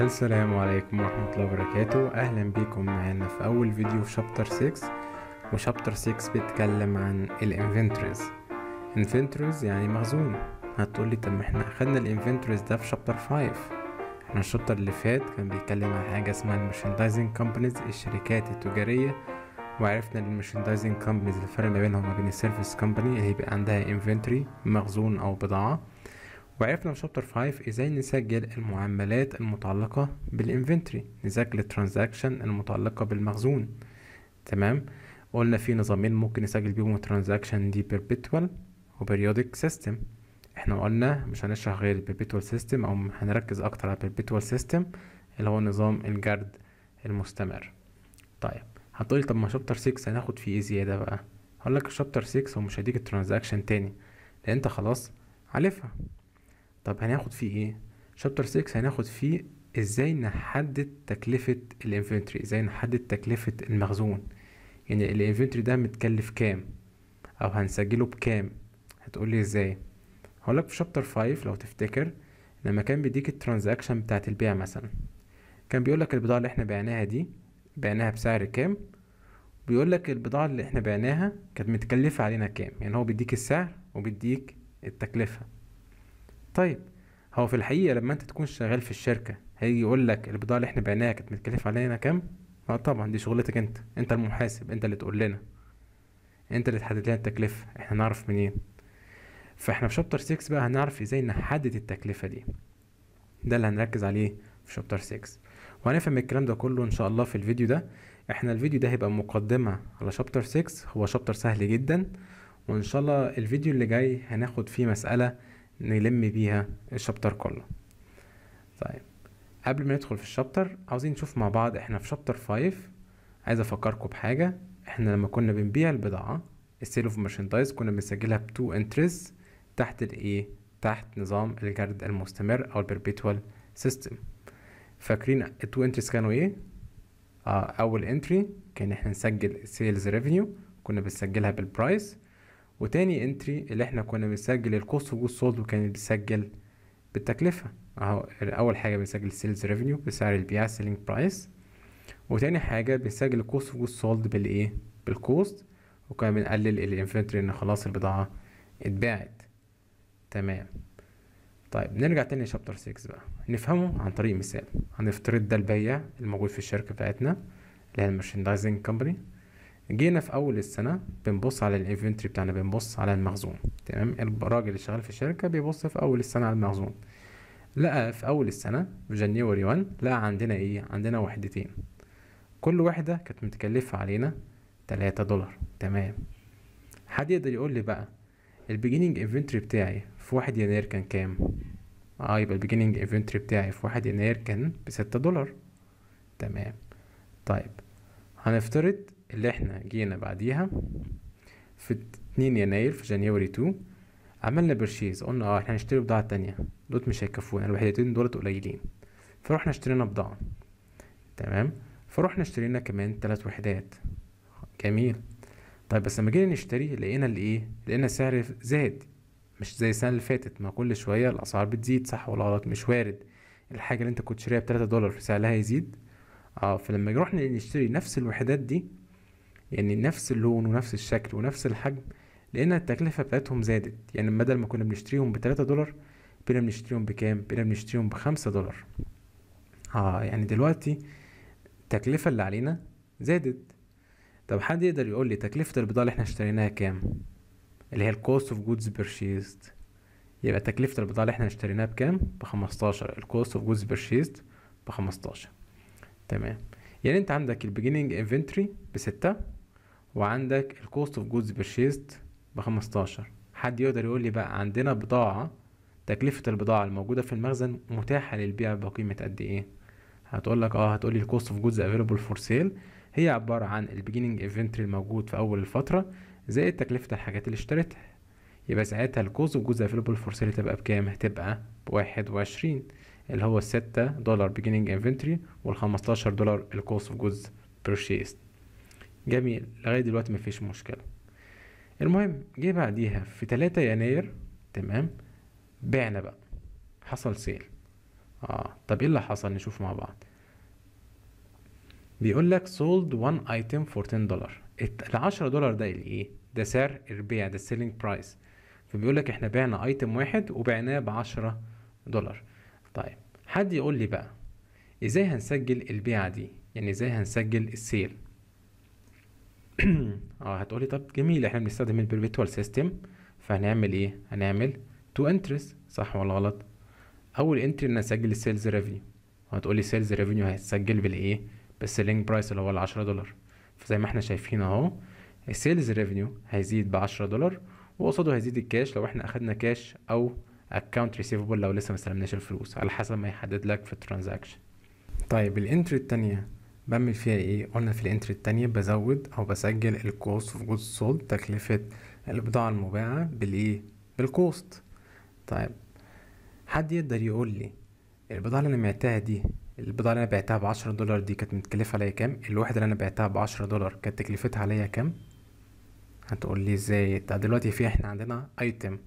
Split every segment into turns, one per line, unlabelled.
السلام عليكم ورحمة الله وبركاته أهلا بيكم معانا في أول فيديو في شابتر 6 وشابتر 6 بيتكلم عن الانفنتوريز انفنتوريز يعني مخزون هتقولي طب احنا أخدنا الانفنتوريز ده في شابتر 5 احنا الشابتر اللي فات كان بيتكلم عن حاجة اسمها المرشندايزنج كومبانيز الشركات التجارية وعرفنا ان المرشندايزنج كومبانيز الفرق ما بينهم وما بين السيرفيس كومباني هي بيبقى عندها انفنتوري مخزون أو بضاعة وعرفنا في شابتر 5 ازاي نسجل المعاملات المتعلقة بالانفنتري نسجل الترانزاكشن المتعلقة بالمخزون تمام قلنا في نظامين ممكن نسجل بيهم الترانزاكشن دي perpetual وبريودك سيستم احنا قلنا مش هنشرح غير البيربيتوال سيستم او هنركز اكتر على البيربيتوال سيستم اللي هو نظام الجرد المستمر طيب هتقولي طب ما شابتر 6 هناخد فيه ايه زياده بقى هقول لك شابتر 6 هو مش هيديك الترانزاكشن تاني لان انت خلاص عارفها طب هناخد فيه ايه شابتر 6 هناخد فيه ازاي نحدد تكلفة الانفنتري ازاي نحدد تكلفة المخزون يعني الانفنتري ده متكلف كام او هنسجله بكام هتقولي ازاي هقولك في شابتر 5 لو تفتكر لما كان بيديك الترانزاكشن بتاعة البيع مثلا كان بيقولك البضاعة اللي احنا بعناها دي بعناها بسعر كام بيقولك البضاعة اللي احنا بعناها كانت متكلفة علينا كام يعني هو بيديك السعر وبيديك التكلفة طيب هو في الحقيقه لما انت تكون شغال في الشركه هيجي يقول لك البضاعه اللي احنا بعناها كانت متكلفه علينا كام اه طبعا دي شغلتك انت انت المحاسب انت اللي تقول لنا انت اللي تحدد لنا التكلفه احنا نعرف منين فاحنا في شابتر 6 بقى هنعرف ازاي نحدد التكلفه دي ده اللي هنركز عليه في شابتر 6 وهنفهم الكلام ده كله ان شاء الله في الفيديو ده احنا الفيديو ده هيبقى مقدمه على شابتر 6 هو شابتر سهل جدا وان شاء الله الفيديو اللي جاي هناخد فيه مساله نلم بيها الشابتر كله طيب قبل ما ندخل في الشابتر عاوزين نشوف مع بعض احنا في شابتر 5 عايز افكركم بحاجه احنا لما كنا بنبيع البضاعه السيل اوف مارشندايز كنا بنسجلها بتو انتريز تحت الايه تحت نظام الجرد المستمر او البربيتوال سيستم فاكرين التو انتريز كانوا ايه آه، اول انتري كان احنا نسجل سيلز ريفينيو كنا بنسجلها بالبرايس وتاني انتري اللي احنا كنا بنسجل الكوست اوف سولد وكان بيسجل بالتكلفة اهو اول حاجة بنسجل السيلز ريفينيو بسعر البيع سيلينج برايس وتاني حاجة بنسجل الكوست اوف سولد بالايه بالكوست وكنا بنقلل الانفنتري ان خلاص البضاعة اتباعت تمام طيب نرجع تاني لشابتر 6 بقى نفهمه عن طريق مثال هنفترض ده البيع الموجود في الشركة بتاعتنا اللي هي المرشندايزنج كومباني جينا في اول السنه بنبص على الانفنتوري بتاعنا بنبص على المخزون تمام الراجل اللي شغال في الشركه بيبص في اول السنه على المخزون لقى في اول السنه في جانيوري 1 لقى عندنا ايه عندنا وحدتين كل واحده كانت متكلفه علينا 3 دولار تمام حد يقدر يقول لي بقى البيجيننج انفنتوري بتاعي في 1 يناير كان كام اه يبقى البيجيننج انفنتوري بتاعي في 1 يناير كان ب 6 دولار تمام طيب هنفترض اللي احنا جينا بعديها في 2 يناير في جانيوري 2 عملنا برشيز قلنا اه احنا هنشتري بضاعة تانية دول مش هيكفونا الوحيدتين دولت قليلين فروحنا اشترينا بضاعة تمام فروحنا اشترينا كمان تلات وحدات جميل طيب بس لما جينا نشتري لقينا الايه لقينا السعر زاد مش زي السنة اللي فاتت ما كل شوية الأسعار بتزيد صح ولا غلط مش وارد الحاجة اللي انت كنت شاريها بتلاتة دولار سعرها يزيد اه فلما رحنا نشتري نفس الوحدات دي يعني نفس اللون ونفس الشكل ونفس الحجم لأن التكلفة بتاعتهم زادت يعني بدل ما كنا بنشتريهم بتلاتة دولار بقينا بنشتريهم بكام بقينا بنشتريهم بخمسة دولار اه يعني دلوقتي التكلفة اللي علينا زادت طب حد يقدر يقول لي تكلفة البضاعة اللي احنا اشتريناها كام اللي هي الكوست اوف جودز بيرشيزد يبقى تكلفة البضاعة اللي احنا اشتريناها بكام بخمستاشر الكوست اوف جودز بيرشيزد بخمستاشر تمام يعني انت عندك البيجيننج ب بستة وعندك الكوست اوف جودز بيرشيست ب 15 حد يقدر يقول لي بقى عندنا بضاعة تكلفة البضاعة الموجودة في المخزن متاحة للبيع بقيمة قد ايه هتقول لك اه هتقول لي الكوست اوف جودز افيلبل فور سيل هي عبارة عن البيجنينج انفنتوري الموجود في اول الفترة زائد تكلفة الحاجات اللي اشتريتها يبقى ساعتها الكوست اوف جودز افيلبل فور سيل تبقى بكام هتبقى ب 21 اللي هو 6 دولار بيجنينج انفنتوري وال 15 دولار الكوست اوف جودز بيرشيست جميل لغاية دلوقتي مفيش مشكلة المهم جه بعديها في تلاتة يناير تمام بعنا بقى حصل سيل اه طب ايه اللي حصل نشوف مع بعض بيقول لك sold one item for 10 دولار ال 10 دولار ده يعني ايه ده سعر البيع ده السيلينج برايس فبيقول لك احنا بعنا ايتم واحد وبعناه ب 10 دولار طيب حد يقول لي بقى ازاي هنسجل البيعه دي يعني ازاي هنسجل السيل اه هتقولي طب جميل احنا بنستخدم البربتوال سيستم فهنعمل ايه هنعمل تو انتريز صح ولا غلط اول انتري ان اسجل السيلز ريفينيو وهتقولي سيلز ريفينيو هيتسجل بالايه بالسيلينج برايس اللي هو ال 10 دولار فزي ما احنا شايفين اهو السيلز ريفينيو هيزيد ب 10 دولار وقصاده هيزيد الكاش لو احنا اخدنا كاش او اكونت ريسيفبل لو لسه ما استلمناش الفلوس على حسب ما يحدد لك في الترانزاكشن طيب الانتري الثانيه بعمل فيها ايه قلنا في الانتري التانية بزود او بسجل الكوست في جود سولد تكلفة البضاعة المباعة بالايه بالكوست طيب حد يقدر يقول لي البضاعة اللي انا بعتها دي البضاعة اللي انا بعتها بعشرة دولار دي كانت متكلفة عليا كام الوحدة اللي انا بعتها بعشرة دولار كانت تكلفتها عليا كام هتقول لي ازاي ده دلوقتي في احنا عندنا ايتم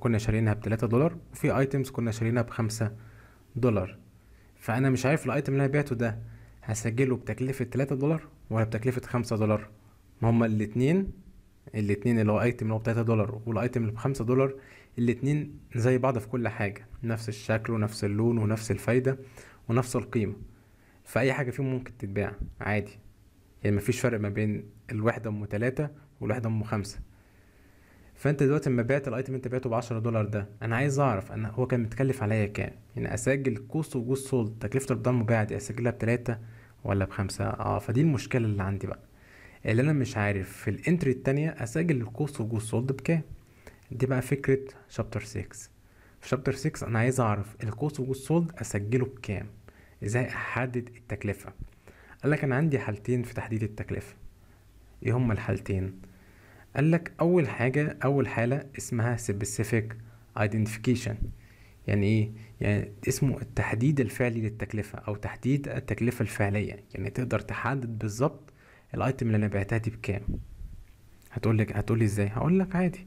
كنا شارينها بتلاتة دولار وفي ايتمز كنا شارينها بخمسة دولار فانا مش عارف الايتم اللي انا بعته ده هسجله بتكلفة 3 دولار ولا بتكلفة 5 دولار ما هما الاتنين الاتنين اللي هو ايتم اللي هو ب 3 دولار والايتم اللي ب 5 دولار الاتنين زي بعض في كل حاجة نفس الشكل ونفس اللون ونفس الفايدة ونفس القيمة فأي حاجة فيهم ممكن تتباع عادي يعني مفيش فرق ما بين الوحدة أم تلاتة والوحدة أم خمسة فانت دلوقتي لما بعت الايتم انت بعته ب 10 دولار ده انا عايز اعرف انا هو كان متكلف عليا كام يعني اسجل كوست وجوز سولد تكلفه البضاعه المباعه دي اسجلها بتلاتة ولا بخمسة اه فدي المشكله اللي عندي بقى اللي انا مش عارف في الانتري التانية اسجل الكوست وجوز سولد بكام دي بقى فكره شابتر 6 في شابتر 6 انا عايز اعرف الكوست وجوز سولد اسجله بكام ازاي احدد التكلفه قال لك انا عندي حالتين في تحديد التكلفه ايه هما الحالتين قال لك اول حاجه اول حاله اسمها specific identification يعني ايه يعني اسمه التحديد الفعلي للتكلفه او تحديد التكلفه الفعليه يعني تقدر تحدد بالظبط الايتم اللي انا بعتها دي بكام هتقول لك هتقول لي ازاي هقول لك عادي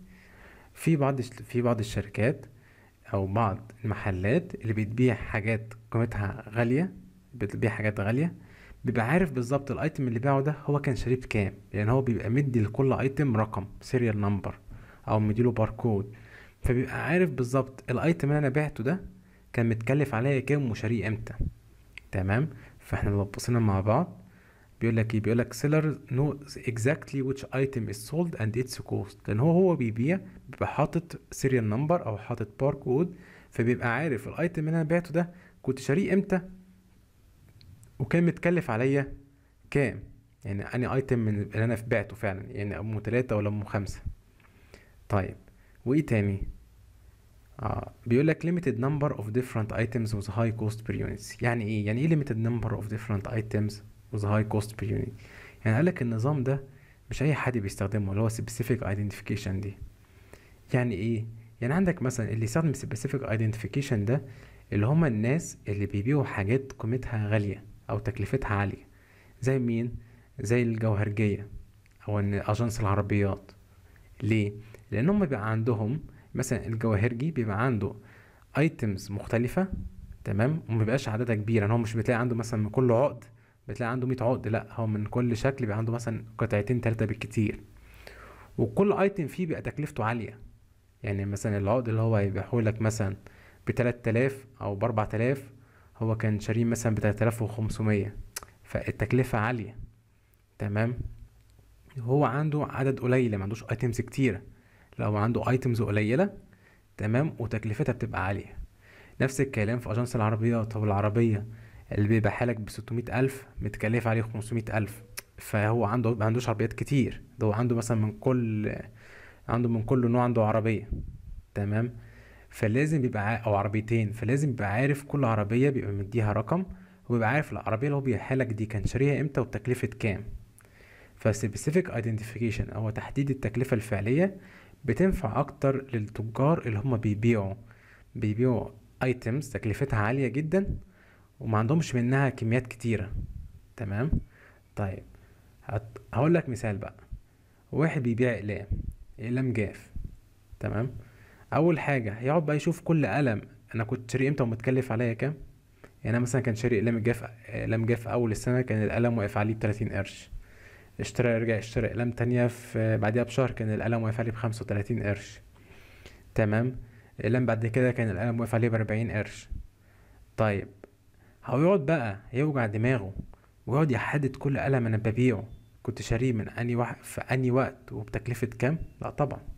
في بعض في بعض الشركات او بعض المحلات اللي بتبيع حاجات قيمتها غاليه بتبيع حاجات غاليه بيبقى عارف بالظبط الايتم اللي باعه ده هو كان شاريه بكام يعني هو بيبقى مدي لكل ايتم رقم سيريال نمبر او مديله باركود فبيبقى عارف بالظبط الايتم اللي انا بعته ده كان متكلف عليا كام وشاريه امتى تمام فاحنا لو بصينا مع بعض بيقول لك ايه بيقول لك سيلر نو اكزاكتلي ويتش ايتم از سولد اند اتس كوست لان هو هو بيبيع بيبقى حاطط سيريال نمبر او حاطط باركود فبيبقى عارف الايتم اللي انا بعته ده كنت شاريه امتى وكان متكلف عليا كام يعني اني ايتم من اللي انا بعته فعلا يعني ام ثلاثة ولا ام خمسة طيب وايه تاني آه بيقول لك limited number of different items with high cost per unit يعني ايه يعني ايه limited number of different items with high cost per unit يعني قال لك النظام ده مش اي حد بيستخدمه اللي هو specific identification دي يعني ايه يعني عندك مثلا اللي يستخدم specific identification ده اللي هما الناس اللي بيبيعوا حاجات قيمتها غالية أو تكلفتها عالية زي مين؟ زي الجوهرجية أو إن أجنس العربيات ليه؟ لأن هم بيبقى عندهم مثلا الجواهرجي بيبقى عنده ايتمز مختلفة تمام وما بيبقاش عددها كبير يعني هو مش بتلاقي عنده مثلا من كل عقد بتلاقي عنده 100 عقد لا هو من كل شكل بيبقى عنده مثلا قطعتين ثلاثة بالكتير وكل ايتم فيه بيبقى تكلفته عالية يعني مثلا العقد اللي هو هيبيعه لك مثلا ب 3000 او ب 4000 هو كان شاريه مثلا ب 3500 فالتكلفة عالية تمام هو عنده عدد قليل ما عندوش ايتمز كتيرة لو عنده ايتمز قليلة تمام وتكلفتها بتبقى عالية نفس الكلام في اجنس العربية طب العربية اللي بيبقى لك ب 600 الف متكلف عليه 500 الف فهو عنده ما عندوش عربيات كتير ده هو عنده مثلا من كل عنده من كل نوع عنده عربية تمام فلازم بيبقى او عربيتين فلازم بيبقى عارف كل عربيه بيبقى مديها رقم وبيبقى عارف العربيه اللي هو بيبيعها لك دي كان شاريها امتى وتكلفه كام فسبيسيفيك ايدنتيفيكيشن او تحديد التكلفه الفعليه بتنفع اكتر للتجار اللي هم بيبيعوا بيبيعوا ايتمز تكلفتها عاليه جدا وما عندهمش منها كميات كتيره تمام طيب هقول لك مثال بقى واحد بيبيع اقلام اقلام جاف تمام اول حاجه هيقعد بقى يشوف كل قلم انا كنت شاري امتى ومتكلف عليا كام يعني انا مثلا كان شاري اقلام جاف اقلام جاف اول السنه كان القلم واقف عليه ب 30 قرش اشترى رجع اشترى اقلام تانية في بعدها بشهر كان القلم واقف عليه بخمسة وتلاتين قرش تمام اقلام بعد كده كان القلم واقف عليه بأربعين قرش طيب هيقعد بقى يوجع دماغه ويقعد يحدد كل قلم انا ببيعه كنت شاريه من اني واحد في اني وقت وبتكلفة كام لا طبعا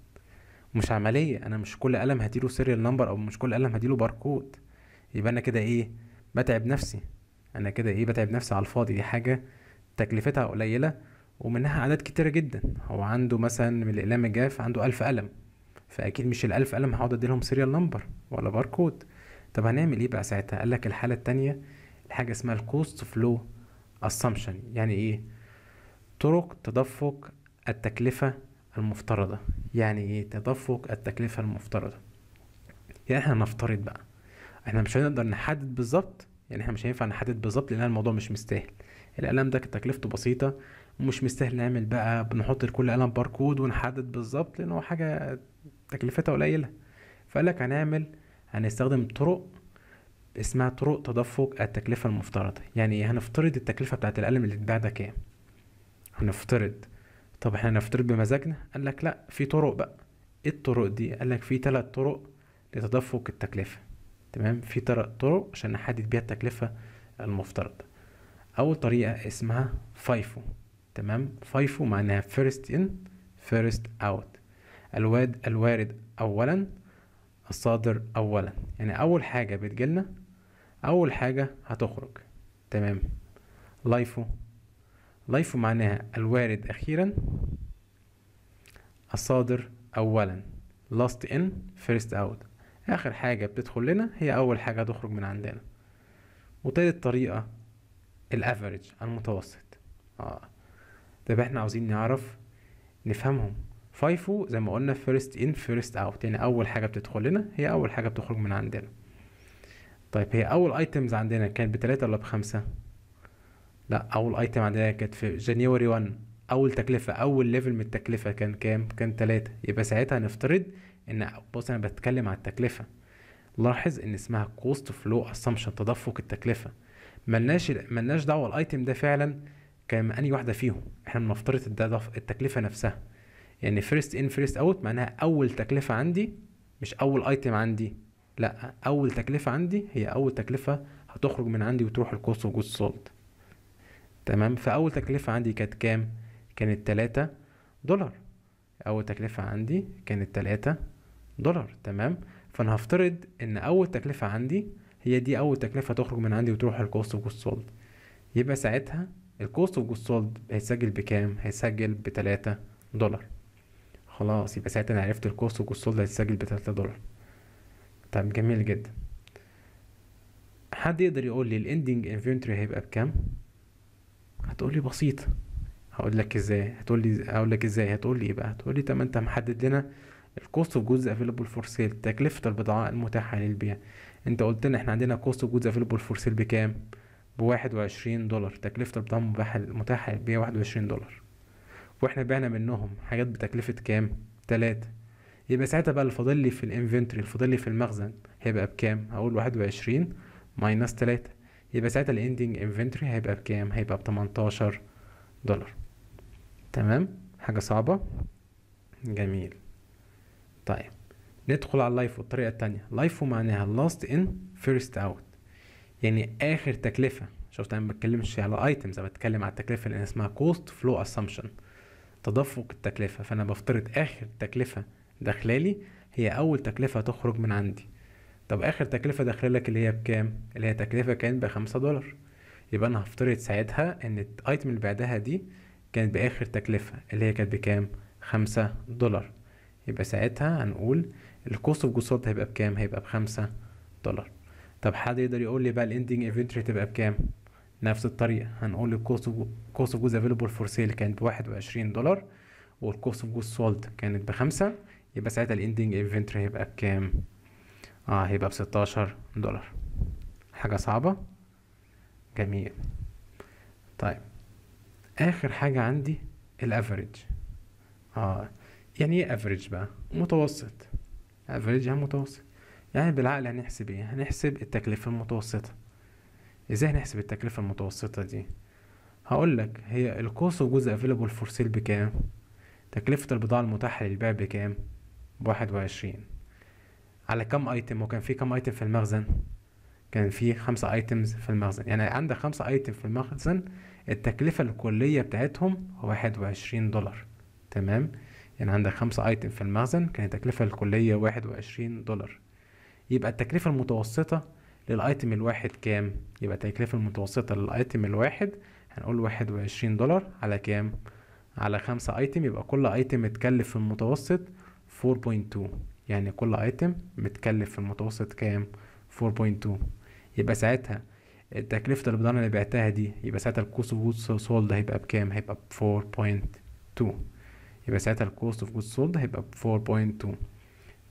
مش عمليه انا مش كل قلم هديله سيريال نمبر او مش كل قلم هديله باركود يبقى انا كده ايه بتعب نفسي انا كده ايه بتعب نفسي على الفاضي دي حاجه تكلفتها قليله ومنها اعداد كتيره جدا هو عنده مثلا من الاقلام الجاف عنده ألف قلم فاكيد مش الألف قلم هقعد اديلهم سيريال نمبر ولا باركود طب هنعمل ايه بقى ساعتها قال لك الحاله التانية الحاجه اسمها الكوست فلو اسامبشن يعني ايه طرق تدفق التكلفه المفترضة يعني ايه تدفق التكلفة المفترضة يعني احنا نفترض بقى احنا مش هنقدر نحدد بالظبط يعني احنا مش هينفع نحدد بالظبط لان الموضوع مش مستاهل القلم ده تكلفته بسيطة ومش مستاهل نعمل بقى بنحط لكل قلم باركود ونحدد بالظبط لان هو حاجة تكلفتها قليلة فقال لك هنعمل هنستخدم طرق اسمها طرق تدفق التكلفة المفترضة يعني إيه؟ هنفترض التكلفة بتاعت القلم اللي اتباع ده كام هنفترض طب احنا نفترض بمزاجنا قال لك لا في طرق بقى ايه الطرق دي قال لك في ثلاث طرق لتدفق التكلفه تمام في ثلاث طرق عشان نحدد بيها التكلفه المفترضه اول طريقه اسمها فايفو تمام فايفو معناها فيرست ان فيرست اوت الواد الوارد اولا الصادر اولا يعني اول حاجه بتجيلنا اول حاجه هتخرج تمام لايفو لايف معناها الوارد أخيرا الصادر أولا last in first out آخر حاجة بتدخل لنا هي أول حاجة تخرج من عندنا وتالت طريقة الافريج المتوسط اه طب احنا عاوزين نعرف نفهمهم فايفو زي ما قلنا فيرست ان فيرست اوت يعني اول حاجه بتدخل لنا هي اول حاجه بتخرج من عندنا طيب هي اول ايتمز عندنا كانت بتلاتة ولا بخمسة لا اول ايتم عندنا كانت في جانيوري 1 اول تكلفه اول ليفل من التكلفه كان كام كان 3 يبقى ساعتها نفترض ان بص انا بتكلم على التكلفه لاحظ ان اسمها كوست فلو اسامبشن تدفق التكلفه ملناش ملناش دعوه الايتم ده فعلا كان اني واحده فيهم احنا بنفترض التكلفه نفسها يعني فيرست ان فيرست اوت معناها اول تكلفه عندي مش اول ايتم عندي لا اول تكلفه عندي هي اول تكلفه هتخرج من عندي وتروح الكوست وجود سولد تمام فأول تكلفة عندي كانت كام؟ كانت تلاتة دولار أول تكلفة عندي كانت تلاتة دولار تمام فأنا هفترض إن أول تكلفة عندي هي دي أول تكلفة تخرج من عندي وتروح الكوست اوف جوست سولد يبقى ساعتها الكوست اوف جوست سولد هيسجل بكام؟ هيسجل بتلاتة دولار خلاص يبقى ساعتها أنا عرفت الكوست اوف جوست سولد هيتسجل بتلاتة دولار طب جميل جدا حد يقدر يقول لي الاندنج انفنتوري هيبقى بكام؟ هتقولي بسيط هقول لك ازاي هتقولي هقول لك ازاي هتقولي ايه بقى هتقولي طب انت محدد لنا الكوست اوف جودز افيلبل فور سيل تكلفة البضاعة المتاحة للبيع انت قلت لنا احنا عندنا كوست اوف جودز افيلبل فور سيل بكام بواحد وعشرين دولار تكلفة البضاعة المتاحة للبيع واحد وعشرين دولار واحنا بعنا منهم حاجات بتكلفة كام تلاتة يبقى ساعتها بقى اللي فاضل لي في الانفنتوري اللي فاضل لي في المخزن هيبقى بكام هقول واحد وعشرين ماينس تلاتة يبقى ساعتها الاندنج انفنتوري هيبقى بكام هيبقى ب 18 دولار تمام حاجه صعبه جميل طيب ندخل على اللايفو الطريقه الثانيه لايفو معناها لاست ان فيرست اوت يعني اخر تكلفه شفت انا ما بتكلمش على ايتمز انا بتكلم على التكلفه اللي اسمها كوست فلو اسامبشن تدفق التكلفه فانا بفترض اخر تكلفه داخلالي هي اول تكلفه تخرج من عندي طب اخر تكلفه داخله لك اللي هي بكام اللي هي تكلفه كانت بخمسة دولار يبقى انا هفترض ساعتها ان الايتم اللي بعدها دي كانت باخر تكلفه اللي هي كانت بكام خمسة دولار يبقى ساعتها هنقول الكوست اوف جوسولد هيبقى بكام هيبقى بخمسة دولار طب حد يقدر يقول لي بقى الاندنج انفنتوري تبقى بكام نفس الطريقه هنقول الكوست اوف كوست اوف جوز افيلبل فور سيل كانت بواحد وعشرين دولار والكوست اوف جوز سولد كانت بخمسة يبقى ساعتها الاندنج انفنتوري هيبقى بكام اه هيبقى بستاشر دولار حاجة صعبة جميل طيب اخر حاجة عندي الافريج اه يعني ايه افريج بقى متوسط افريج يعني متوسط يعني بالعقل هنحسب ايه هنحسب التكلفة المتوسطة ازاي هنحسب التكلفة المتوسطة دي هقول لك هي القوس وجزء افيلبل فور سيل بكام تكلفة البضاعة المتاحة للبيع بكام بواحد وعشرين على كم ايتم وكان في كم ايتم في المخزن كان في خمسة ايتمز في المخزن يعني عندك خمسة ايتم في المخزن التكلفة الكلية بتاعتهم واحد وعشرين دولار تمام يعني عندك خمسة ايتم في المخزن كانت التكلفة الكلية واحد وعشرين دولار يبقى التكلفة المتوسطة للايتم الواحد كام يبقى التكلفة المتوسطة للايتم الواحد هنقول واحد وعشرين دولار على كام على خمسة ايتم يبقى كل ايتم اتكلف في المتوسط 4.2 يعني كل ايتم متكلف في المتوسط كام 4.2 يبقى ساعتها تكلفة البضانة اللي بعتها دي يبقى ساعتها الكوست اوف جودز سولد هيبقى بكام هيبقى ب 4.2 يبقى ساعتها الكوست اوف جودز سولد هيبقى ب 4.2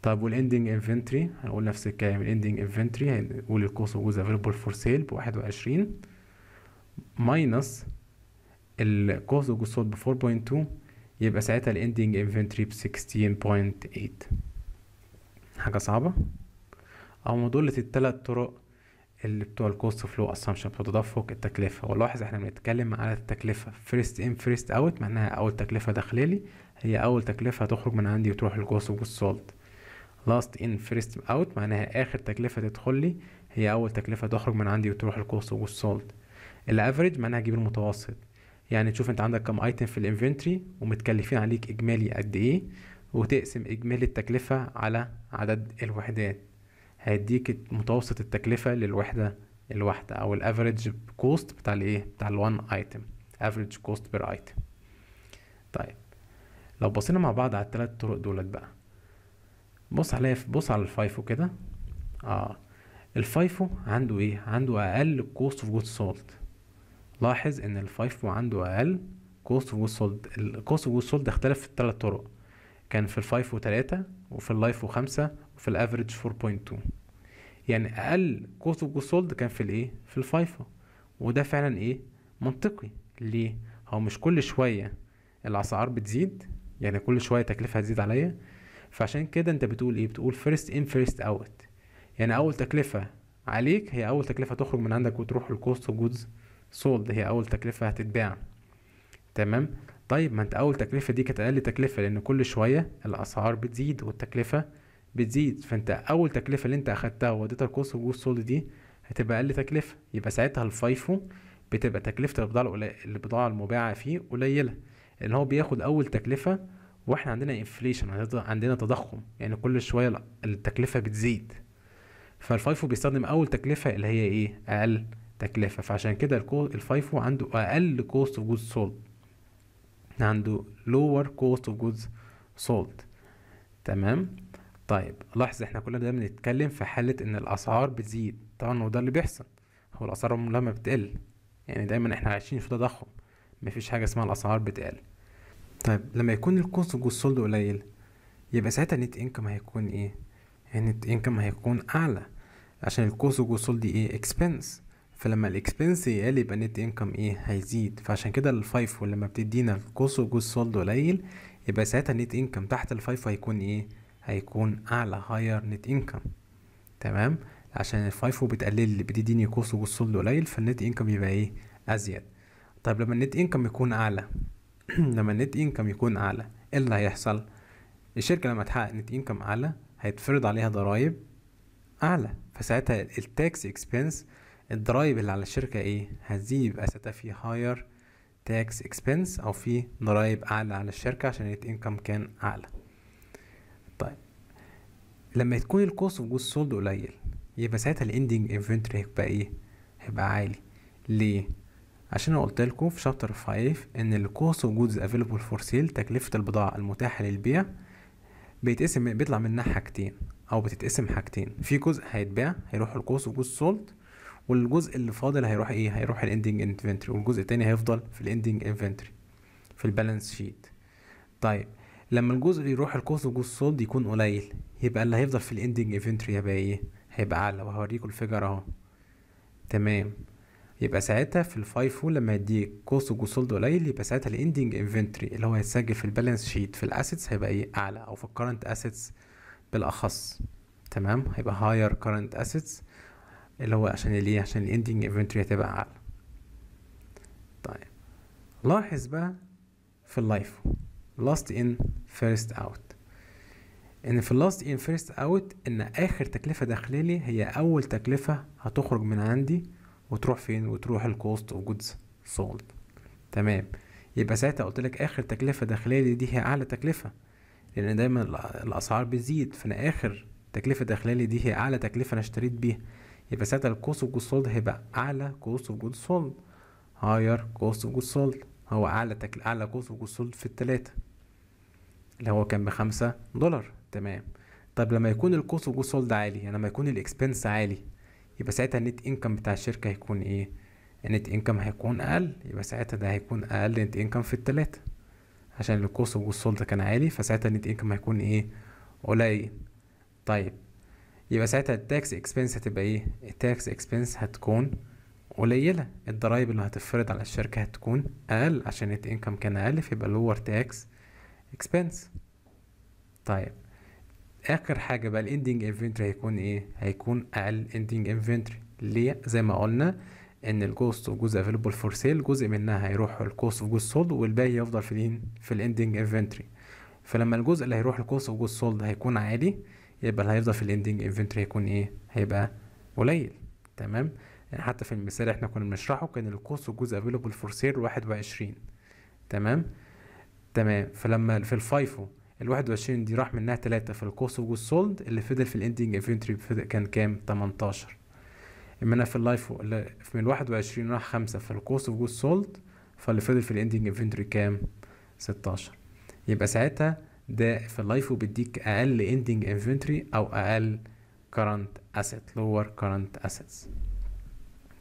طب والاندنج انفنتري هنقول نفس الكلام الاندنج انفنتري هنقول الكوست اوف جودز افيلبل فور سيل ب 21 ماينس الكوست اوف جودز سولد ب 4.2 يبقى ساعتها الاندنج انفنتري ب 16.8 حاجة صعبة أو مدلة التلات طرق اللي بتوع الكوست فلو اسامبشن بتوع تدفق التكلفه ولاحظ احنا بنتكلم على التكلفه فيرست ان فيرست اوت معناها اول تكلفه داخلالي هي اول تكلفه هتخرج من عندي وتروح للكوست اوف سولد لاست ان فيرست اوت معناها اخر تكلفه تدخل لي هي اول تكلفه تخرج من عندي وتروح للكوست اوف سولد الافريج معناها جيب المتوسط يعني تشوف انت عندك كام ايتم في الانفنتري ومتكلفين عليك اجمالي قد ايه وتقسم إجمالي التكلفة على عدد الوحدات هيديك متوسط التكلفة للوحدة الواحدة أو الافريج كوست بتاع الإيه بتاع الوان ايتم افريج كوست بير ايتم طيب لو بصينا مع بعض على الثلاث طرق دولت بقى بص عليا بص على الفايفو كده اه الفايفو عنده ايه عنده اقل كوست اوف جود سولد لاحظ ان الفايفو عنده اقل كوست اوف جود سولد الكوست اوف جود سولد اختلف في الثلاث طرق كان في الفايف وثلاثة وفي اللايف وخمسة وفي الافريج 4.2 يعني اقل كوست اوف سولد كان في الايه في الفايفة وده فعلا ايه منطقي ليه هو مش كل شوية الاسعار بتزيد يعني كل شوية تكلفة هتزيد عليا فعشان كده انت بتقول ايه بتقول فيرست ان فيرست اوت يعني اول تكلفة عليك هي اول تكلفة تخرج من عندك وتروح الكوست اوف جودز سولد هي اول تكلفة هتتباع تمام طيب ما انت اول تكلفه دي كانت اقل تكلفه لان كل شويه الاسعار بتزيد والتكلفه بتزيد فانت اول تكلفه اللي انت اخدتها وديتها الكورس وجوز سولد دي هتبقى اقل تكلفه يبقى ساعتها الفايفو بتبقى تكلفه البضاعه البضاعه المباعه فيه قليله لان هو بياخد اول تكلفه واحنا عندنا انفليشن عندنا تضخم يعني كل شويه التكلفه بتزيد فالفايفو بيستخدم اول تكلفه اللي هي ايه اقل تكلفه فعشان كده الفايفو عنده اقل كوست اوف جود سولد احنا عنده lower cost of goods sold تمام طيب لاحظ احنا كلنا دايما بنتكلم في حالة ان الاسعار بتزيد طبعا هو ده اللي بيحصل هو الاسعار لما بتقل يعني دايما احنا عايشين في تضخم مفيش حاجة اسمها الاسعار بتقل طيب لما يكون الكوست اوف جود سولد قليل يبقى ساعتها النت انكم هيكون ايه النت يعني انكم هيكون اعلى عشان الكوست اوف sold سولد ايه اكسبنس فلما الاكسبنس يقل يبقى النت انكم ايه هيزيد فعشان كده الفايف ولما بتدينا قوس وجوز سولد قليل يبقى ساعتها النت انكم تحت الفايف هيكون ايه هيكون اعلى هاير نت انكم تمام عشان الفايفو بتقلل بتديني قوس وجوز سولد قليل فالنت انكم يبقى ايه ازيد طيب لما النت انكم يكون اعلى لما النت انكم يكون اعلى ايه اللي هيحصل الشركه لما تحقق نت انكم اعلى هيتفرض عليها ضرائب اعلى فساعتها التاكس اكسبنس الضرايب اللي على الشركة ايه هتزيد يبقى ساعتها في higher tax expense او في ضرايب اعلى على الشركة عشان النت income كان اعلى طيب لما تكون الكوست اوف جود سولد قليل يبقى ساعتها الاندنج انفنتوري هيبقى ايه هيبقى عالي ليه عشان انا قلت لكم في شابتر 5 ان الكوست اوف جودز افيلبل فور سيل تكلفه البضاعه المتاحه للبيع بيتقسم بيطلع منها حاجتين او بتتقسم حاجتين في جزء هيتباع هيروح الكوست اوف جودز سولد والجزء اللي فاضل هيروح ايه هيروح الاندنج انفنتري والجزء التاني هيفضل في الاندنج انفنتري في البالانس شيت طيب لما الجزء يروح القوس والجزء السولد يكون قليل يبقى اللي هيفضل في الاندنج انفنتري هيبقى ايه هيبقى اعلى وهوريكوا الفيجر اهو تمام يبقى ساعتها في الفايف فول لما يديك كوست سولد قليل يبقى ساعتها الاندنج انفنتري اللي هو هيتسجل في البالانس شيت في الاسيتس هيبقى ايه اعلى او في الكرنت اسيتس بالاخص تمام هيبقى هاير كرنت اسيتس اللي هو عشان اللي إيه؟ عشان الاندنج انفنتوري هتبقى اعلى طيب لاحظ بقى في اللايف لاست ان فيرست اوت ان في اللاست ان فيرست اوت ان اخر تكلفه لي هي اول تكلفه هتخرج من عندي وتروح فين وتروح الكوست اوف جودز سولد تمام يبقى ساعتها قلت لك اخر تكلفه داخليه دي هي اعلى تكلفه لان دايما الاسعار بتزيد فانا اخر تكلفه داخليه دي هي اعلى تكلفه انا اشتريت بيها يبقى ساعتها الكوست اوف جود سولد هيبقى اعلى كوست اوف جود سولد هاير كوست اوف جود سولد هو اعلى تكل اعلى كوست اوف جود سولد في التلاتة اللي هو كان بخمسة دولار تمام طب لما يكون الكوست اوف جود سولد عالي يعني لما يكون الاكسبنس عالي يبقى ساعتها النت انكم بتاع الشركة هيكون ايه النت انكم هيكون اقل يبقى ساعتها ده هيكون اقل نت انكم في التلاتة عشان الكوست اوف جود سولد كان عالي فساعتها النت انكم هيكون ايه قليل طيب يبقى ساعتها التاكس اكسبنس هتبقى ايه التاكس اكسبنس هتكون قليله الضرايب اللي هتفرض على الشركه هتكون اقل عشان النت انكم كان اقل فيبقى لور تاكس اكسبنس طيب اخر حاجه بقى الاندنج انفنتوري هيكون ايه هيكون اقل اندنج انفنتوري ليه زي ما قلنا ان الكوست وجزء افيلبل فور سيل جزء منها هيروح الكوست وجزء سولد والباقي يفضل في الـ في الاندنج انفنتوري فلما الجزء اللي هيروح الكوست وجزء سولد هيكون عالي يبقى اللي هيفضل في الاندنج انفنتوري هيكون ايه هيبقى قليل تمام يعني حتى في المثال احنا كنا بنشرحه كان القوس والجوز افيلبل فور سيل 21 تمام تمام فلما في الفايفو ال 21 دي راح منها 3 في القوس والجوز سولد اللي فضل في الاندنج انفنتوري كان كام 18 اما انا في اللايفو اللي من 21 راح 5 في القوس والجوز سولد فاللي فضل في الاندنج انفنتوري كام 16 يبقى ساعتها ده في اللايف وبيديك اقل اندنج انفنتوري او اقل current asset lower current assets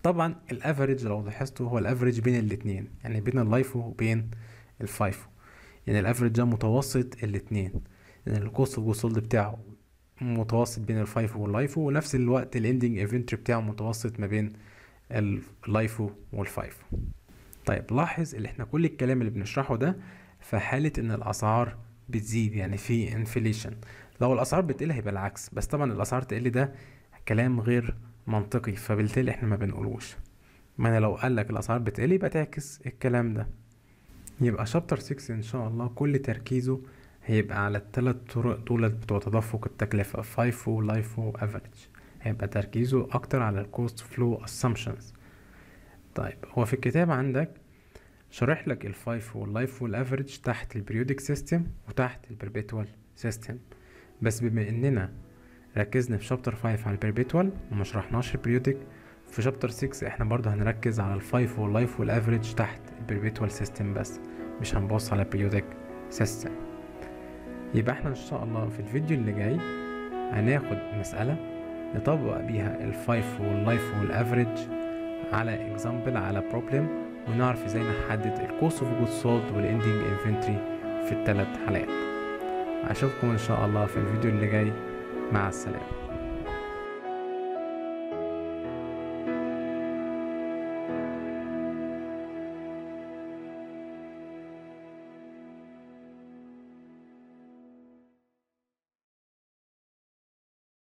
طبعا الافريج لو لاحظته هو الافريج بين الاتنين يعني بين اللايفو وبين الفايفو يعني الافريج ده متوسط الاتنين يعني الكوست اوف سولد بتاعه متوسط بين الفايفو واللايفو ونفس الوقت الاندنج انفنتري بتاعه متوسط ما بين اللايفو والفايفو طيب لاحظ اللي احنا كل الكلام اللي بنشرحه ده في حالة ان الاسعار بتزيد يعني في انفليشن لو الاسعار بتقل هيبقى العكس بس طبعا الاسعار تقل ده كلام غير منطقي فبالتالي احنا ما بنقولوش ما انا لو قال لك الاسعار بتقل يبقى تعكس الكلام ده يبقى شابتر 6 ان شاء الله كل تركيزه هيبقى على الثلاث طرق دول بتوع تدفق التكلفة فايفو لايفو افريج هيبقى تركيزه أكتر على الكوست فلو اسامبشنز طيب هو في الكتاب عندك شرح لك الفايفو واللايفو والافريج تحت البريودك سيستم وتحت البربيتوال سيستم بس بما اننا ركزنا في شابتر 5 على البربيتوال وما شرحناش البريودك في شابتر 6 احنا برضه هنركز على الفايفو واللايفو والافريج تحت البربيتوال سيستم بس مش هنبص على البريودك سيستم يبقى احنا ان شاء الله في الفيديو اللي جاي هناخد مسألة نطبق بيها الفايفو واللايفو والافريج على اكزامبل على بروبلم ونعرف ازاي نحدد الكوست اوف جود سولد والاندنج انفنتري في الثلاث حلقات اشوفكم ان شاء الله في الفيديو اللي جاي مع السلامه